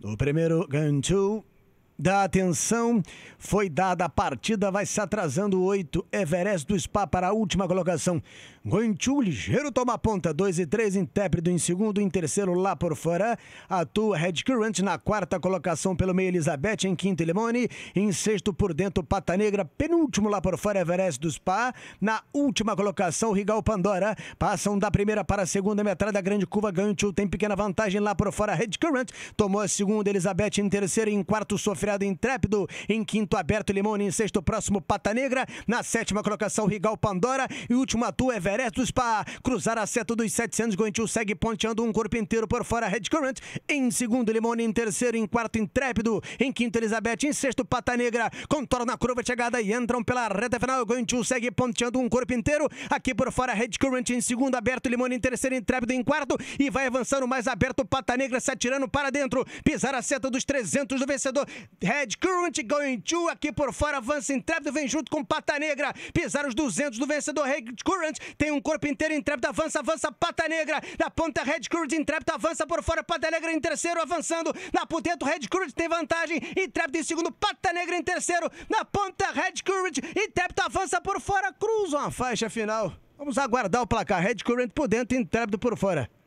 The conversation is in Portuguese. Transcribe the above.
lo primero gancho. da atenção foi dada. A partida vai se atrasando. 8. Everest do Spa para a última colocação. Guanchu ligeiro toma a ponta. 2 e 3. Intrépido em segundo. Em terceiro, lá por fora. Atua Red Current na quarta colocação pelo meio. Elizabeth em quinto, Limone. Em sexto, por dentro, Pata Negra. Penúltimo lá por fora, Everest do Spa. Na última colocação, Rigal Pandora. Passam da primeira para a segunda metade da grande curva. Guanchu tem pequena vantagem lá por fora. Red Current tomou a segunda. Elizabeth em terceiro. Em quarto, sofreu estreado Intrépido. Em quinto, Aberto Limone. Em sexto, próximo, Pata Negra. Na sétima colocação, Rigal Pandora. E último, Atu Everest do Spa. Cruzar a seta dos 700, Goitiu segue ponteando um corpo inteiro por fora, Red Current. Em segundo, Limone. Em terceiro, em quarto, Intrépido. Em quinto, Elizabeth. Em sexto, Pata Negra. Contorna a curva chegada e entram pela reta final. Goitiu segue ponteando um corpo inteiro. Aqui por fora, Red Current em segundo, Aberto Limone em terceiro, Intrépido em quarto. E vai avançando mais aberto, Pata Negra se atirando para dentro. Pisar a seta dos 300 do vencedor. Red Current Going to. Aqui por fora, Avança Intrépido vem junto com Pata Negra. Pisar os 200 do vencedor Red Current. Tem um corpo inteiro Intrépido. Avança, avança Pata Negra. Na ponta, Red Current Intrépido avança por fora. Pata Negra em terceiro, avançando. Na por dentro, Red Current tem vantagem. Intrépido em segundo, Pata Negra em terceiro. Na ponta, Red Current. Intrépido avança por fora. cruza uma faixa final. Vamos aguardar o placar. Red Current por dentro, Intrépido por fora.